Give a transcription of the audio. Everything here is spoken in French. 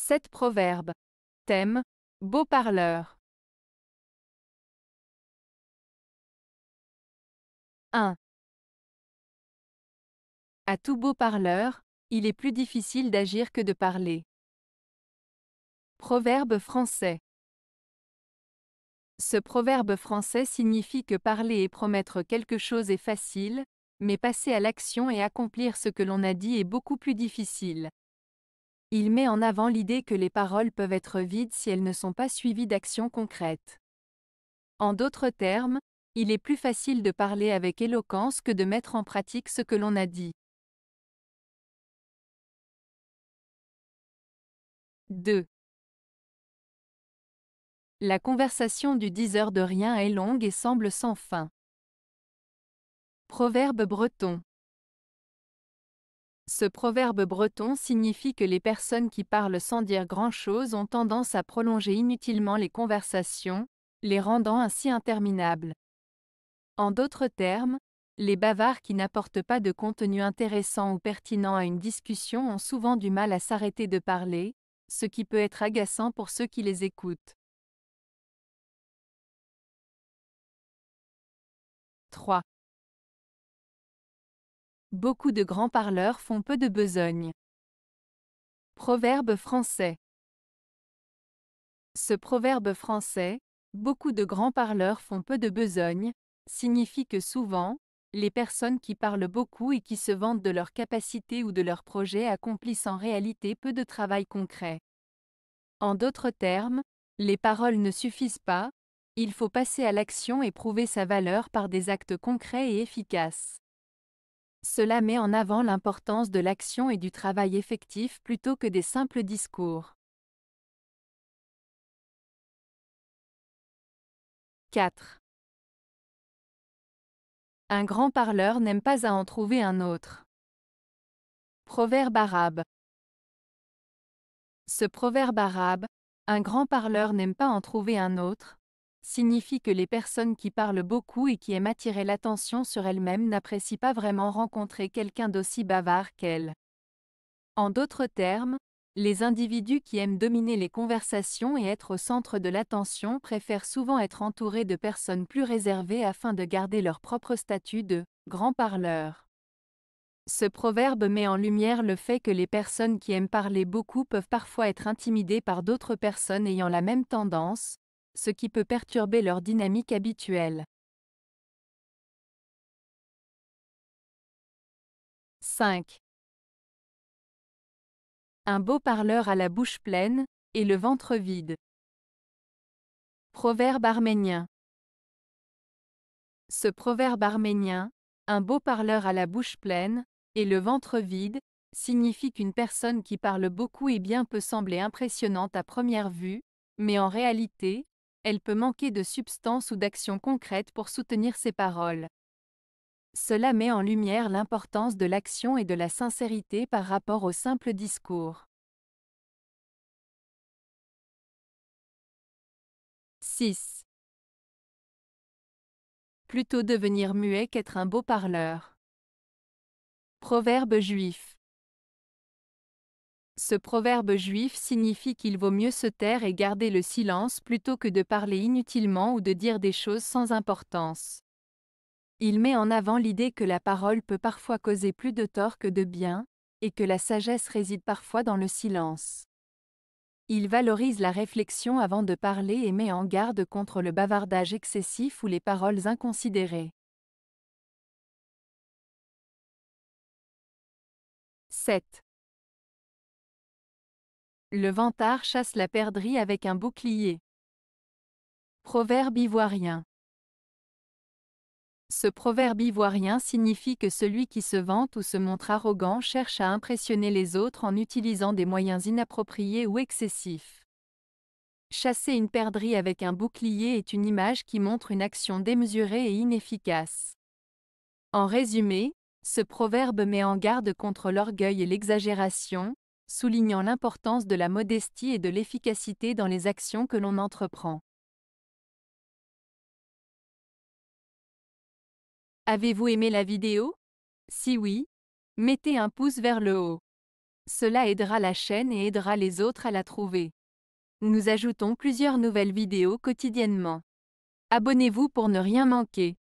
7 proverbes. Thème Beau parleur. 1. À tout beau parleur, il est plus difficile d'agir que de parler. Proverbe français. Ce proverbe français signifie que parler et promettre quelque chose est facile, mais passer à l'action et accomplir ce que l'on a dit est beaucoup plus difficile. Il met en avant l'idée que les paroles peuvent être vides si elles ne sont pas suivies d'actions concrètes. En d'autres termes, il est plus facile de parler avec éloquence que de mettre en pratique ce que l'on a dit. 2. La conversation du diseur de rien est longue et semble sans fin. Proverbe breton. Ce proverbe breton signifie que les personnes qui parlent sans dire grand-chose ont tendance à prolonger inutilement les conversations, les rendant ainsi interminables. En d'autres termes, les bavards qui n'apportent pas de contenu intéressant ou pertinent à une discussion ont souvent du mal à s'arrêter de parler, ce qui peut être agaçant pour ceux qui les écoutent. Beaucoup de grands parleurs font peu de besogne. Proverbe français. Ce proverbe français, beaucoup de grands parleurs font peu de besogne, signifie que souvent, les personnes qui parlent beaucoup et qui se vantent de leurs capacités ou de leurs projets accomplissent en réalité peu de travail concret. En d'autres termes, les paroles ne suffisent pas, il faut passer à l'action et prouver sa valeur par des actes concrets et efficaces. Cela met en avant l'importance de l'action et du travail effectif plutôt que des simples discours. 4. Un grand parleur n'aime pas à en trouver un autre. Proverbe arabe. Ce proverbe arabe, un grand parleur n'aime pas en trouver un autre, signifie que les personnes qui parlent beaucoup et qui aiment attirer l'attention sur elles-mêmes n'apprécient pas vraiment rencontrer quelqu'un d'aussi bavard qu'elles. En d'autres termes, les individus qui aiment dominer les conversations et être au centre de l'attention préfèrent souvent être entourés de personnes plus réservées afin de garder leur propre statut de grand parleur. Ce proverbe met en lumière le fait que les personnes qui aiment parler beaucoup peuvent parfois être intimidées par d'autres personnes ayant la même tendance, ce qui peut perturber leur dynamique habituelle. 5. Un beau parleur à la bouche pleine, et le ventre vide. Proverbe arménien. Ce proverbe arménien, un beau parleur à la bouche pleine, et le ventre vide, signifie qu'une personne qui parle beaucoup et bien peut sembler impressionnante à première vue, mais en réalité, elle peut manquer de substance ou d'action concrète pour soutenir ses paroles. Cela met en lumière l'importance de l'action et de la sincérité par rapport au simple discours. 6. Plutôt devenir muet qu'être un beau parleur. Proverbe juif. Ce proverbe juif signifie qu'il vaut mieux se taire et garder le silence plutôt que de parler inutilement ou de dire des choses sans importance. Il met en avant l'idée que la parole peut parfois causer plus de tort que de bien, et que la sagesse réside parfois dans le silence. Il valorise la réflexion avant de parler et met en garde contre le bavardage excessif ou les paroles inconsidérées. 7. Le vantard chasse la perdrix avec un bouclier. Proverbe ivoirien. Ce proverbe ivoirien signifie que celui qui se vante ou se montre arrogant cherche à impressionner les autres en utilisant des moyens inappropriés ou excessifs. Chasser une perdrix avec un bouclier est une image qui montre une action démesurée et inefficace. En résumé, ce proverbe met en garde contre l'orgueil et l'exagération, soulignant l'importance de la modestie et de l'efficacité dans les actions que l'on entreprend. Avez-vous aimé la vidéo Si oui, mettez un pouce vers le haut. Cela aidera la chaîne et aidera les autres à la trouver. Nous ajoutons plusieurs nouvelles vidéos quotidiennement. Abonnez-vous pour ne rien manquer.